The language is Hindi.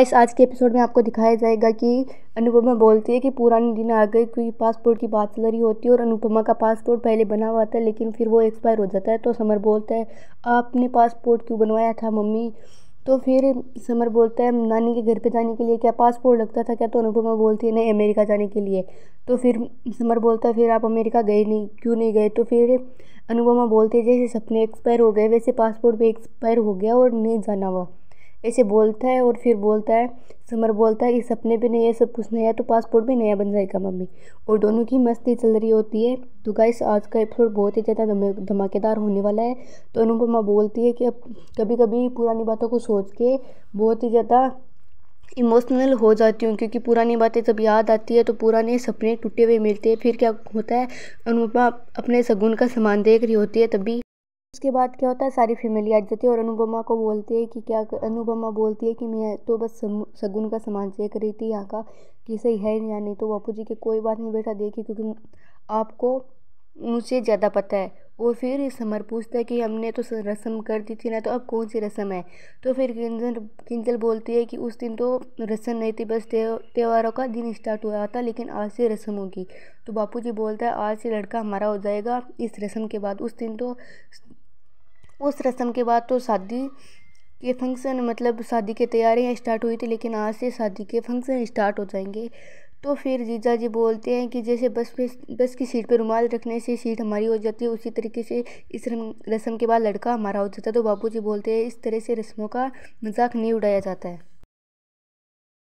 इस आज के एपिसोड में आपको दिखाया जाएगा कि अनुपमा बोलती है कि पुराने दिन आ गए क्योंकि पासपोर्ट की बात रही होती है और अनुपमा का पासपोर्ट पहले बना हुआ था लेकिन फिर वो एक्सपायर हो जाता है तो समर बोलता है आपने पासपोर्ट क्यों बनवाया था मम्मी तो फिर समर बोलता है नानी के घर पे जाने के लिए क्या पासपोर्ट लगता था क्या तो अनुपमा बोलती है नहीं अमेरिका जाने के लिए तो फिर समर बोलता है फिर आप अमेरिका गए नहीं क्यों नहीं गए तो फिर अनुपमा बोलती है जैसे सपने एक्सपायर हो गए वैसे पासपोर्ट भी एक्सपायर हो गया और नहीं जाना हुआ ऐसे बोलता है और फिर बोलता है समर बोलता है कि सपने भी नहीं है सब कुछ नया तो पासपोर्ट भी नया बन जाएगा मम्मी और दोनों की मस्ती चल रही होती है तो गाइस आज का एपिसोड बहुत ही ज़्यादा धमाकेदार होने वाला है तो अनुपमा बोलती है कि अब कभी कभी पुरानी बातों को सोच के बहुत ही ज़्यादा इमोशनल हो जाती हूँ क्योंकि पुरानी बातें जब याद आती है तो पुराने सपने टूटे हुए मिलते हैं फिर क्या होता है अनुपमा अपने सगुन का सामान देख रही होती है तभी उसके बाद क्या होता है सारी फैमिली आ जाती है और अनुपमा को बोलती है कि क्या अनुपमा बोलती है कि मैं तो बस शगुन का सामान चेक रही थी यहाँ का कि सही है या नहीं तो बापू जी की कोई बात नहीं बेटा देखिए क्योंकि आपको मुझसे ज़्यादा पता है और फिर इस समर पूछता है कि हमने तो रस्म कर दी थी ना तो अब कौन सी रस्म है तो फिर किंजल किंजल बोलती है कि उस दिन तो रस्म नहीं थी बस त्योहारों का दिन स्टार्ट हुआ था लेकिन आज से रस्म होगी तो बापू जी बोलता है आज से लड़का हमारा हो जाएगा इस रस्म के बाद उस दिन तो उस रस्म के बाद तो शादी के फंक्शन मतलब शादी की तैयारियाँ स्टार्ट हुई थी लेकिन आज से शादी के फंक्शन स्टार्ट हो जाएंगे तो फिर जीजा जी बोलते हैं कि जैसे बस में बस की सीट पर रुमाल रखने से सीट हमारी हो जाती है उसी तरीके से इस रस्म के बाद लड़का हमारा हो जाता है तो बापू जी बोलते हैं इस तरह से रस्मों का मजाक नहीं उड़ाया जाता है